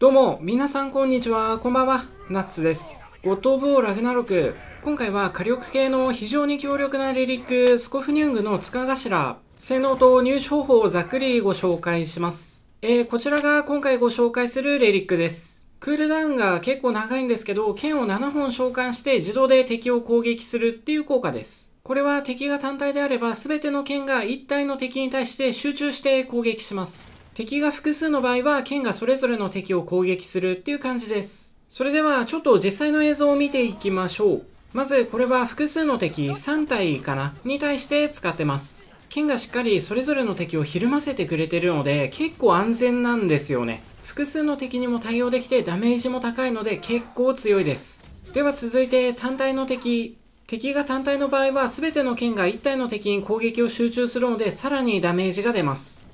どうも、皆さんこんにちは。こんばんは。ナッツです。ゴッド・オブ・オ・ラグナロク。今回は火力系の非常に強力なリリック、スコフニュングの塚頭。性能と入手方法をざっくりご紹介します。えー、こちらが今回ご紹介するレリックです。クールダウンが結構長いんですけど、剣を7本召喚して自動で敵を攻撃するっていう効果です。これは敵が単体であれば全ての剣が1体の敵に対して集中して攻撃します。敵が複数の場合は剣がそれぞれの敵を攻撃するっていう感じです。それではちょっと実際の映像を見ていきましょう。まずこれは複数の敵3体かなに対して使ってます。剣がしっかりそれぞれの敵をひるませてくれてるので結構安全なんですよね。複数の敵にも対応できてダメージも高いので結構強いです。では続いて単体の敵。敵が単体の場合は全ての剣が1体の敵に攻撃を集中するのでさらにダメージが出ます。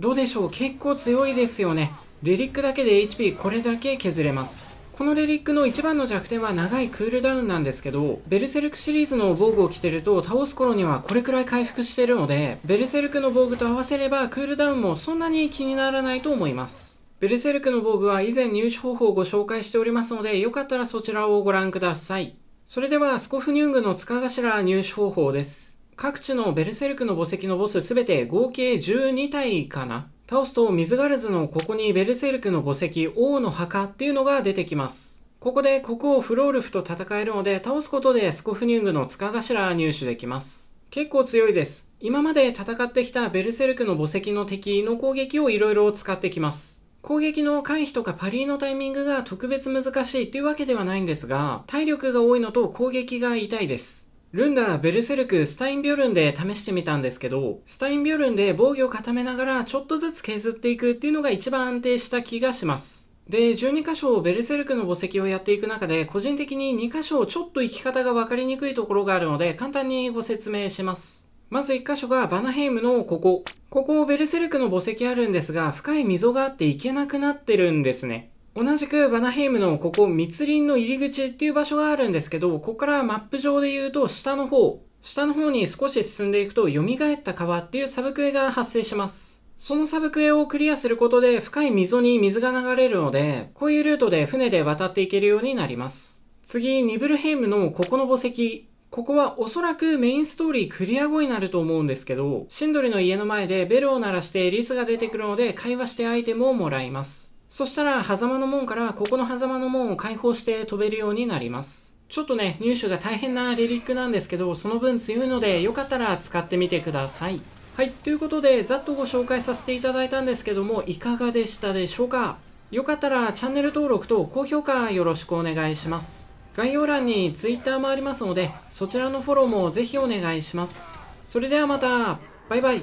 どうでしょう結構強いですよね。レリックだけで HP これだけ削れます。このレリックの一番の弱点は長いクールダウンなんですけど、ベルセルクシリーズの防具を着てると倒す頃にはこれくらい回復してるので、ベルセルクの防具と合わせればクールダウンもそんなに気にならないと思います。ベルセルクの防具は以前入手方法をご紹介しておりますので、よかったらそちらをご覧ください。それではスコフニュングの塚頭入手方法です。各地のベルセルクの墓石のボスすべて合計12体かな倒すと水ガルズのここにベルセルクの墓石王の墓っていうのが出てきます。ここで国王フロールフと戦えるので倒すことでスコフニングの塚頭入手できます。結構強いです。今まで戦ってきたベルセルクの墓石の敵の攻撃をいろいろ使ってきます。攻撃の回避とかパリーのタイミングが特別難しいっていうわけではないんですが、体力が多いのと攻撃が痛いです。ルンダ、ベルセルク、スタインビョルンで試してみたんですけど、スタインビョルンで防御を固めながらちょっとずつ削っていくっていうのが一番安定した気がします。で、12箇所ベルセルクの墓石をやっていく中で、個人的に2箇所ちょっと行き方が分かりにくいところがあるので、簡単にご説明します。まず1箇所がバナヘイムのここ。ここベルセルクの墓石あるんですが、深い溝があって行けなくなってるんですね。同じくバナヘイムのここ密林の入り口っていう場所があるんですけど、ここからマップ上で言うと下の方、下の方に少し進んでいくと蘇った川っていうサブクエが発生します。そのサブクエをクリアすることで深い溝に水が流れるので、こういうルートで船で渡っていけるようになります。次、ニブルヘイムのここの墓石。ここはおそらくメインストーリークリア後になると思うんですけど、シンドリの家の前でベルを鳴らしてリスが出てくるので会話してアイテムをもらいます。そしたら、狭間の門から、ここの狭間の門を開放して飛べるようになります。ちょっとね、入手が大変なレリックなんですけど、その分強いので、よかったら使ってみてください。はい、ということで、ざっとご紹介させていただいたんですけども、いかがでしたでしょうかよかったらチャンネル登録と高評価よろしくお願いします。概要欄に Twitter もありますので、そちらのフォローもぜひお願いします。それではまた、バイバイ。